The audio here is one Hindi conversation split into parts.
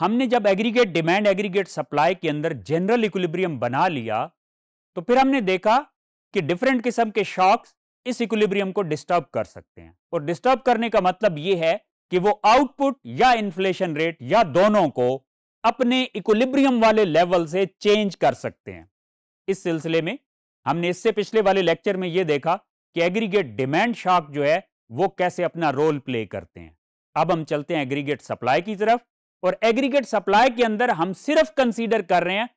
हमने जब एग्रीगेट डिमांड एग्रीगेट सप्लाई के अंदर जनरल इक्विलिब्रियम बना लिया तो फिर हमने देखा कि डिफरेंट किस्म के शॉक्स इस इक्विलिब्रियम को डिस्टर्ब कर सकते हैं और डिस्टर्ब करने का मतलब यह है कि वो आउटपुट या इन्फ्लेशन रेट या दोनों को अपने इक्विलिब्रियम वाले लेवल से चेंज कर सकते हैं इस सिलसिले में हमने इससे पिछले वाले लेक्चर में यह देखा कि एग्रीगेट डिमांड शॉक जो है वो कैसे अपना रोल प्ले करते हैं अब हम चलते हैं एग्रीगेट सप्लाई की तरफ और एग्रीगेट सप्लाई के अंदर हम सिर्फ कंसीडर कर रहे हैं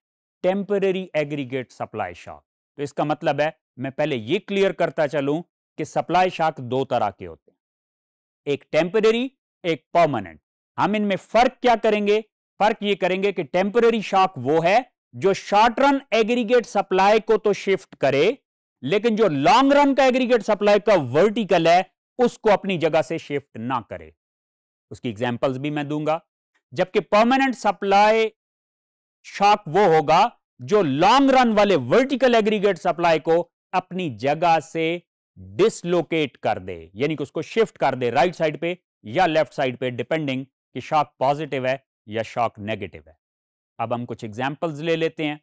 टेम्पररी एग्रीगेट सप्लाई शॉक तो इसका मतलब है मैं पहले यह क्लियर करता चलूं कि सप्लाई शॉक दो तरह के होते हैं एक टेम्पररी एक परमानेंट हम इनमें फर्क क्या करेंगे फर्क ये करेंगे कि टेम्पररी शॉक वो है जो शॉर्ट रन एग्रीगेट सप्लाई को तो शिफ्ट करे लेकिन जो लॉन्ग रन का एग्रीगेट सप्लाई का वर्टिकल है उसको अपनी जगह से शिफ्ट ना करे उसकी एग्जाम्पल्स भी मैं दूंगा जबकि परमानेंट सप्लाई शॉक वो होगा जो लॉन्ग रन वाले वर्टिकल एग्रीगेट सप्लाई को अपनी जगह से डिसलोकेट कर दे यानी कि उसको शिफ्ट कर दे राइट साइड पे या लेफ्ट साइड पे डिपेंडिंग कि शॉक पॉजिटिव है या शॉक नेगेटिव है अब हम कुछ एग्जांपल्स ले लेते हैं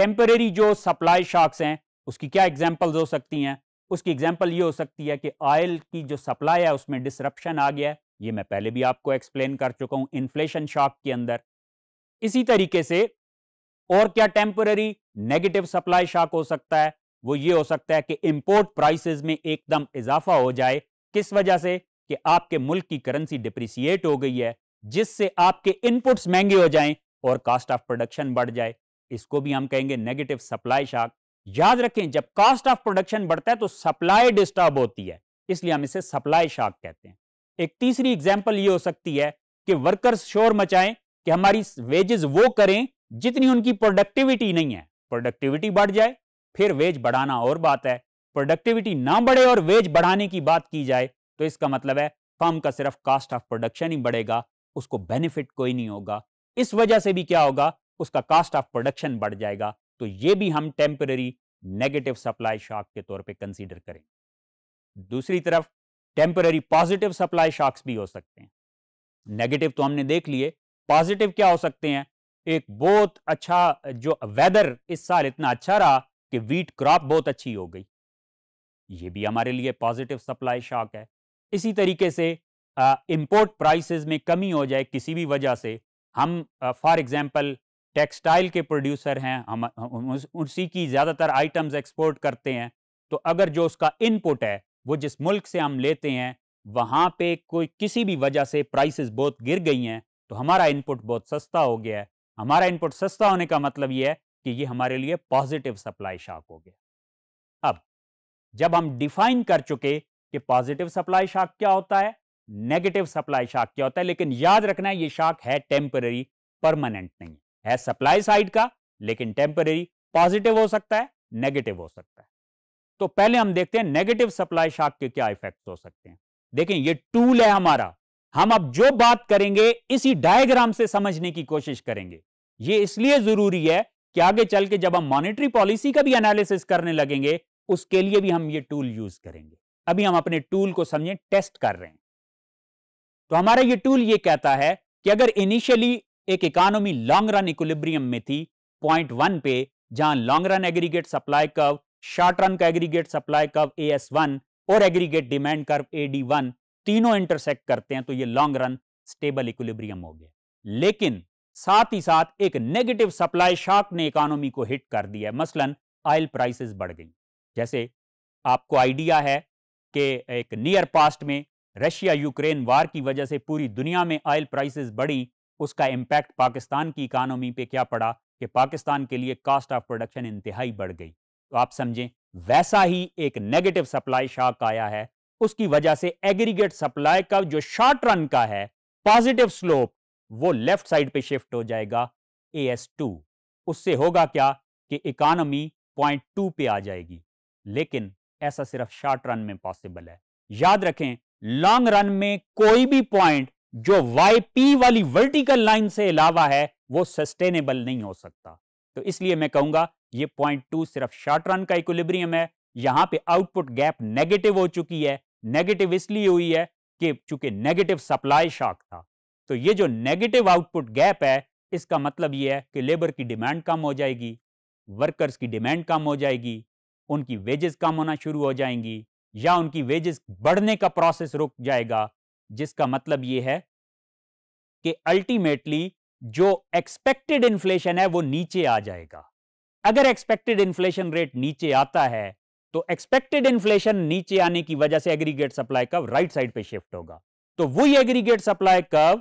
टेम्परेरी जो सप्लाई शॉक्स हैं उसकी क्या एग्जांपल्स हो सकती हैं उसकी एग्जाम्पल ये हो सकती है कि ऑयल की जो सप्लाई है उसमें डिसरप्शन आ गया ये मैं पहले भी आपको एक्सप्लेन कर चुका हूँ इन्फ्लेशन शॉक के अंदर इसी तरीके से और क्या टेम्पररी नेगेटिव सप्लाई शॉक हो सकता है वो ये हो सकता है कि इंपोर्ट प्राइसेस में एकदम इजाफा हो जाए किस वजह से कि आपके मुल्क की करेंसी डिप्रिसिएट हो गई है जिससे आपके इनपुट्स महंगे हो जाएं और कास्ट ऑफ प्रोडक्शन बढ़ जाए इसको भी हम कहेंगे नेगेटिव सप्लाई शॉक याद रखें जब कॉस्ट ऑफ प्रोडक्शन बढ़ता है तो सप्लाई डिस्टर्ब होती है इसलिए हम इसे सप्लाई शॉक कहते हैं एक तीसरी एग्जाम्पल ये हो सकती है कि वर्कर्स शोर मचाएं कि हमारी वेजेस वो करें जितनी उनकी प्रोडक्टिविटी नहीं है प्रोडक्टिविटी बढ़ जाए फिर वेज बढ़ाना और बात है प्रोडक्टिविटी ना बढ़े और वेज बढ़ाने की बात की जाए तो इसका मतलब है फर्म का सिर्फ कास्ट ऑफ प्रोडक्शन ही बढ़ेगा उसको बेनिफिट कोई नहीं होगा इस वजह से भी क्या होगा उसका कास्ट ऑफ प्रोडक्शन बढ़ जाएगा तो ये भी हम टेम्पररी नेगेटिव सप्लाई शॉक के तौर पे कंसीडर करें दूसरी तरफ टेम्पररी पॉजिटिव सप्लाई शॉक्स भी हो सकते हैं नेगेटिव तो हमने देख लिए पॉजिटिव क्या हो सकते हैं एक बहुत अच्छा जो वेदर इस साल इतना अच्छा रहा कि वीट क्रॉप बहुत अच्छी हो गई ये भी हमारे लिए पॉजिटिव सप्लाई शॉक है इसी तरीके से इंपोर्ट प्राइसेस में कमी हो जाए किसी भी वजह से हम फॉर एग्जांपल टेक्सटाइल के प्रोड्यूसर हैं हम उसी की ज़्यादातर आइटम्स एक्सपोर्ट करते हैं तो अगर जो उसका इनपुट है वो जिस मुल्क से हम लेते हैं वहाँ पे कोई किसी भी वजह से प्राइसेस बहुत गिर गई हैं तो हमारा इनपुट बहुत सस्ता हो गया है हमारा इनपुट सस्ता होने का मतलब ये है कि ये हमारे लिए पॉजिटिव सप्लाई शाक हो गया अब जब हम डिफाइन कर चुके कि पॉजिटिव सप्लाई शाक क्या होता है नेगेटिव सप्लाई शाक क्या होता है लेकिन याद रखना है ये शाक है टेम्पररी परमानेंट नहीं है है सप्लाई साइड का लेकिन टेम्पररी पॉजिटिव हो सकता है नेगेटिव हो सकता है तो पहले हम देखते हैं नेगेटिव सप्लाई शॉक के क्या इफेक्ट हो सकते हैं देखें ये टूल है हमारा हम अब जो बात करेंगे इसी डायग्राम से समझने की कोशिश करेंगे ये इसलिए जरूरी है कि आगे चल के जब हम मॉनिटरी पॉलिसी का भी एनालिसिस करने लगेंगे उसके लिए भी हम ये टूल यूज करेंगे अभी हम अपने टूल को समझें टेस्ट कर रहे हैं तो हमारा ये टूल ये कहता है कि अगर इनिशियली एक इकोनॉमी लॉन्ग रन इक्विलिब्रियम में थी पॉइंट वन पे जहां long run aggregate supply curve short run का एग्रीगेट सप्लाई कर्व ए और एग्रीगेट डिमांड कर्व ए तीनों इंटरसेक्ट करते हैं तो ये लॉन्ग रन स्टेबल इक्विलिब्रियम हो गया लेकिन साथ ही साथ एक नेगेटिव सप्लाई शॉक ने इकोनॉमी को हिट कर दिया मसलन ऑयल प्राइसेस बढ़ गई जैसे आपको आइडिया है कि एक नियर पास्ट में रशिया यूक्रेन वार की वजह से पूरी दुनिया में ऑयल प्राइसेस बढ़ी उसका इम्पैक्ट पाकिस्तान की इकानमी पे क्या पड़ा कि पाकिस्तान के लिए कास्ट ऑफ प्रोडक्शन इंतहाई बढ़ गई तो आप समझें वैसा ही एक नेगेटिव सप्लाई शाक आया है उसकी वजह से एग्रीगेट सप्लाई का जो शॉर्ट रन का है पॉजिटिव स्लोप वो लेफ्ट साइड पे शिफ्ट हो जाएगा ए एस टू उससे होगा क्या कि इकानमी पॉइंट टू पे आ जाएगी लेकिन ऐसा सिर्फ शॉर्ट रन में पॉसिबल है याद रखें लॉन्ग रन में कोई भी पॉइंट जो yp वाली वर्टिकल लाइन से अलावा है वो सस्टेनेबल नहीं हो सकता तो इसलिए मैं कहूंगा ये पॉइंट टू सिर्फ शॉर्ट रन का इक्विलिब्रियम है यहां पे आउटपुट गैप नेगेटिव हो चुकी है नेगेटिव इसलिए हुई है कि चूंकि नेगेटिव सप्लाई शॉक था तो ये जो नेगेटिव आउटपुट गैप है इसका मतलब ये है कि लेबर की डिमांड कम हो जाएगी वर्कर्स की डिमांड कम हो जाएगी उनकी वेजेस कम होना शुरू हो जाएंगी या उनकी वेजेस बढ़ने का प्रोसेस रुक जाएगा जिसका मतलब यह है कि अल्टीमेटली जो एक्सपेक्टेड इन्फ्लेशन है वो नीचे आ जाएगा अगर एक्सपेक्टेड इन्फ्लेशन रेट नीचे आता है तो एक्सपेक्टेड इन्फ्लेशन नीचे आने की वजह से aggregate supply curve right side पे शिफ्ट होगा तो वही एग्रीगेट सप्लाई कव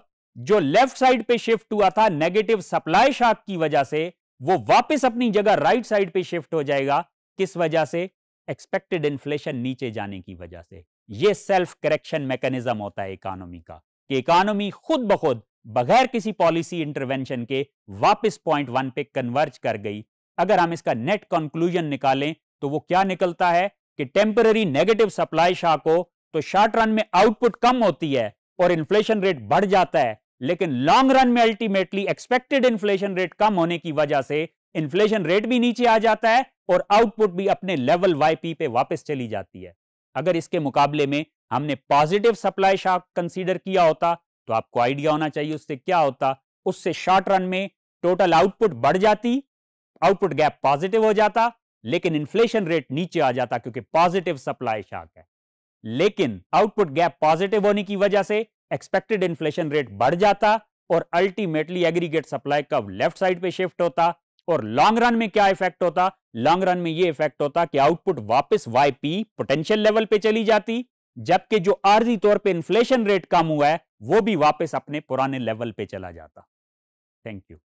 जो लेफ्ट साइड पे शिफ्ट हुआ था नेगेटिव सप्लाई शॉक की वजह से वो वापस अपनी जगह राइट साइड पे शिफ्ट हो जाएगा किस वजह से एक्सपेक्टेड इन्फ्लेशन नीचे जाने की वजह से ये सेल्फ करेक्शन मैकेनिज्म होता है इकोनॉमी का कि इकोनॉमी खुद ब खुद बगैर किसी पॉलिसी इंटरवेंशन के वापस पॉइंट वन पे कन्वर्ज कर गई अगर हम इसका नेट कंक्लूजन निकालें तो वो क्या निकलता है कि टेम्पररी नेगेटिव सप्लाई शाह को तो शॉर्ट रन में आउटपुट कम होती है और इन्फ्लेशन रेट बढ़ जाता है लेकिन लॉन्ग रन में अल्टीमेटली एक्सपेक्टेड इन्फ्लेशन रेट कम होने की वजह से इन्फ्लेशन रेट भी नीचे आ जाता है और आउटपुट भी अपने लेवल वाईपी पे वापस चली जाती है अगर इसके मुकाबले में हमने पॉजिटिव सप्लाई शॉक कंसीडर किया होता तो आपको आइडिया होना चाहिए उससे क्या होता उससे शॉर्ट रन में टोटल आउटपुट बढ़ जाती आउटपुट गैप पॉजिटिव हो जाता लेकिन इन्फ्लेशन रेट नीचे आ जाता क्योंकि पॉजिटिव सप्लाई शॉक है लेकिन आउटपुट गैप पॉजिटिव होने की वजह से एक्सपेक्टेड इन्फ्लेशन रेट बढ़ जाता और अल्टीमेटली एग्रीगेट सप्लाई कब लेफ्ट साइड पे शिफ्ट होता और लॉन्ग रन में क्या इफेक्ट होता लॉन्ग रन में ये इफेक्ट होता कि आउटपुट वापस वाईपी पोटेंशियल लेवल पे चली जाती जबकि जो आर्जी तौर पे इन्फ्लेशन रेट कम हुआ है वो भी वापस अपने पुराने लेवल पे चला जाता थैंक यू